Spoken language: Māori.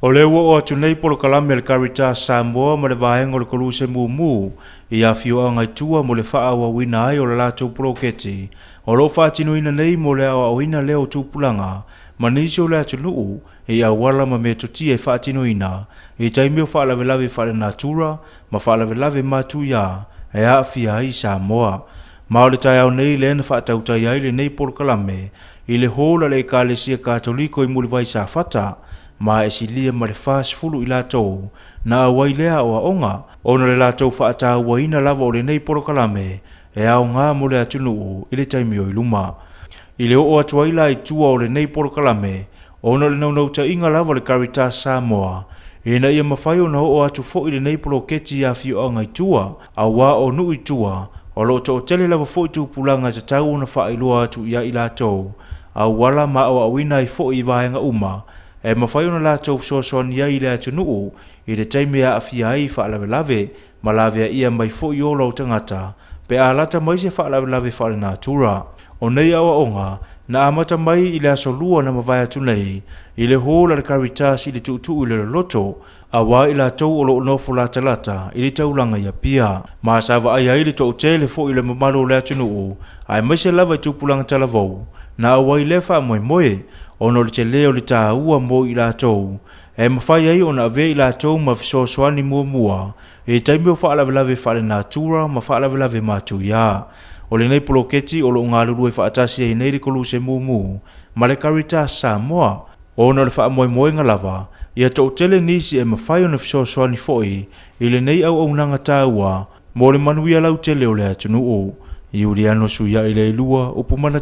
O le ua o atu nei polokalame kalame le karita Samoa ma le vaega o le koluse mūmū i a fioanga mo le faaauauina ai o le latou poloketi O loo whātinuina nei mo le awa lea o tupulaga ma nisi o le atunuu i auala ma me toti e whātinuina i taimi o whaalawelawe whaale ma faalavelave mātuia e aafia ai i Samoa. Ma o le taeao nei lea na whaatautai ai lenei polokalame i le hola le ekalesia katoliko i mulivai sa fata ma e silia ma le fas fulu ila latou na auai lea o aʻoga ona le latou faatāuaina lava o lenei porokalame e aogā mo le atunuu i le taimio i luma i le oo atu ai la itua o lenei porokalame ona le naunautaʻiga lava o le karita samoa na ia mafai ona o atu fo i lenei poloketi iā fioaga itua auā o nuu itua o loo toʻatele lava foʻi tupulaga e tatau ona faailoa atu iā i latou auala ma aʻoaʻoina ai fo i vaega uma e mawhai ona la tau so so ni ai lea tu nuu i te teime a afi ai whaalawe lawe ma lawe a ia mai fo i olau tangata pe a lata mai se whaalawe lawe whaale nga tura. O nei awa o nga, na amata mai i lea so lua na mawai atu nei i le ho la karitas i le tuutu i le loto a wā i la tau o lo unofu la talata i le taulanga ia pia. Ma sa wa ai ai le tau te le fo i le mamalo lea tu nuu a e mai se lawe tupulanga talavau na awa i lefa moe moe E ona e o le tele o le tāua mo i latou e mafai ai ona avea i latou ma fesoasoani muamua e taimi o faalavelave faalenatura ma faalavelave matuiā o lenei poloketi o loo galulu e faatasi ai nei le koluse mumu ma le karita samoa ona o le faamoemoega lava ia toʻutele nisi e mafai ona fesoasoani foʻi i lenei auaunaga tāua mo le manuia lautele o le atunuu iuliano suiaʻi le ilua o pumana